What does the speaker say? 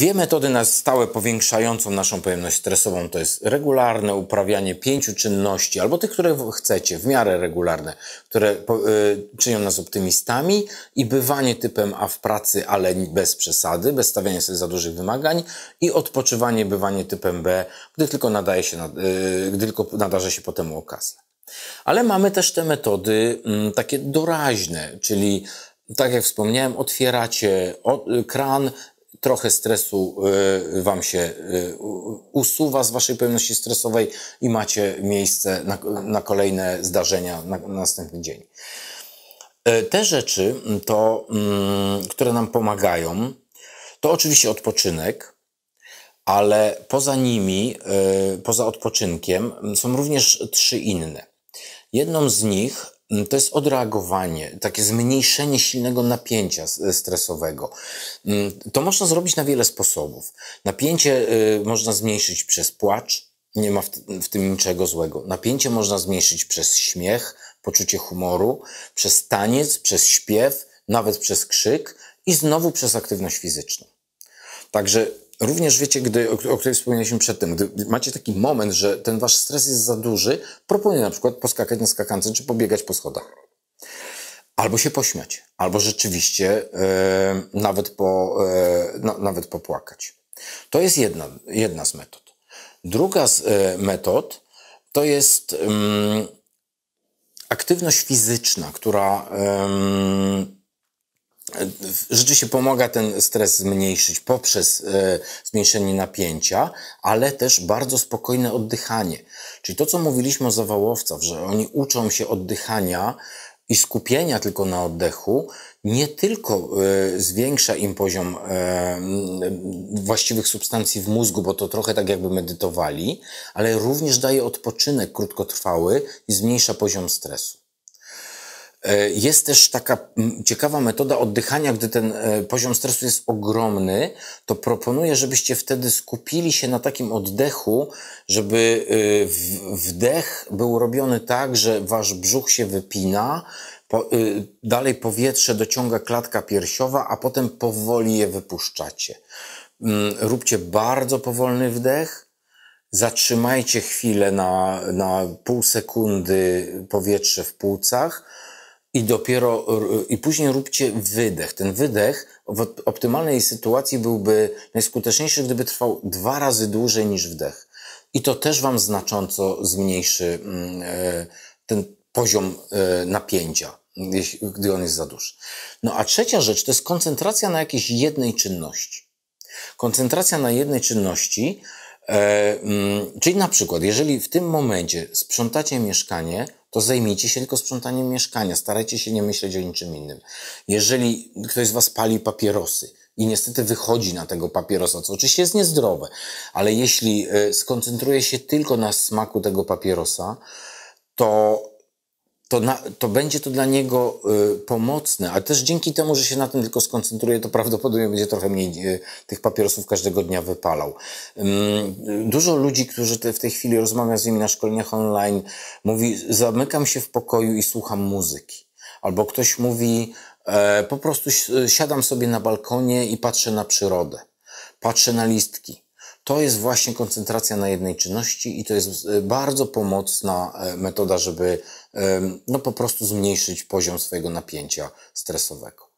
dwie metody na stałe powiększającą naszą pojemność stresową to jest regularne uprawianie pięciu czynności, albo tych, które chcecie, w miarę regularne, które y, czynią nas optymistami i bywanie typem A w pracy, ale bez przesady, bez stawiania sobie za dużych wymagań i odpoczywanie, bywanie typem B, gdy tylko nadaje się, y, gdy tylko nadarza się potem okazja. Ale mamy też te metody mm, takie doraźne, czyli tak jak wspomniałem, otwieracie kran, trochę stresu e, Wam się e, usuwa z Waszej pewności stresowej i macie miejsce na, na kolejne zdarzenia na, na następny dzień. E, te rzeczy, to, mm, które nam pomagają, to oczywiście odpoczynek, ale poza nimi, poza odpoczynkiem, są również trzy inne. Jedną z nich Mm, to jest odreagowanie, takie zmniejszenie silnego napięcia e, stresowego. Mm, to można zrobić na wiele sposobów. Napięcie y, można zmniejszyć przez płacz, nie ma w tym niczego złego. Napięcie można zmniejszyć przez śmiech, poczucie humoru, przez taniec, przez śpiew, nawet przez krzyk i znowu przez aktywność fizyczną. Także Również wiecie, gdy, o, o której wspomnieliśmy przedtem, gdy macie taki moment, że ten wasz stres jest za duży, proponuję na przykład poskakać na skakance czy pobiegać po schodach. Albo się pośmiać, albo rzeczywiście yy, nawet, po, yy, no, nawet popłakać. To jest jedna, jedna z metod. Druga z e, metod to jest mm, aktywność fizyczna, która rzeczywiście pomaga ten stres zmniejszyć poprzez e, zmniejszenie napięcia, ale też bardzo spokojne oddychanie. Czyli to, co mówiliśmy o zawałowcach, że oni uczą się oddychania i skupienia tylko na oddechu, nie tylko e, zwiększa im poziom e, właściwych substancji w mózgu, bo to trochę tak jakby medytowali, ale również daje odpoczynek krótkotrwały i zmniejsza poziom stresu. E, jest też taka ciekawa metoda oddychania, gdy ten e, poziom stresu jest ogromny, to proponuję, żebyście wtedy skupili się na takim oddechu, żeby e, wdech był robiony tak, że wasz brzuch się wypina, dalej powietrze dociąga klatka piersiowa, a potem powoli je wypuszczacie. Mm, róbcie bardzo powolny wdech, zatrzymajcie chwilę na, na pół sekundy powietrze w płucach, i dopiero, i później róbcie wydech. Ten wydech w optymalnej sytuacji byłby najskuteczniejszy, gdyby trwał dwa razy dłużej niż wdech. I to też Wam znacząco zmniejszy mm, e, ten poziom e, napięcia, gdy on jest za duży. No a trzecia rzecz to jest koncentracja na jakiejś jednej czynności. Koncentracja na jednej czynności E, mm, czyli na przykład, jeżeli w tym momencie sprzątacie mieszkanie, to zajmijcie się tylko sprzątaniem mieszkania, starajcie się nie myśleć o niczym innym. Jeżeli ktoś z Was pali papierosy, i niestety wychodzi na tego papierosa, co oczywiście jest niezdrowe, ale jeśli e, skoncentruje się tylko na smaku tego papierosa, to to, na, to będzie to dla niego y, pomocne, ale też dzięki temu, że się na tym tylko skoncentruje, to prawdopodobnie będzie trochę mniej y, tych papierosów każdego dnia wypalał. dużo ludzi, którzy te, w tej chwili rozmawia z nimi na szkoleniach online, mówi, zamykam się w pokoju i słucham muzyki. Albo ktoś mówi, e, po prostu siadam sobie na balkonie i patrzę na przyrodę, patrzę na listki to jest właśnie koncentracja na jednej czynności i to jest e, bardzo pomocna e, metoda, żeby no, po prostu zmniejszyć poziom swojego napięcia stresowego.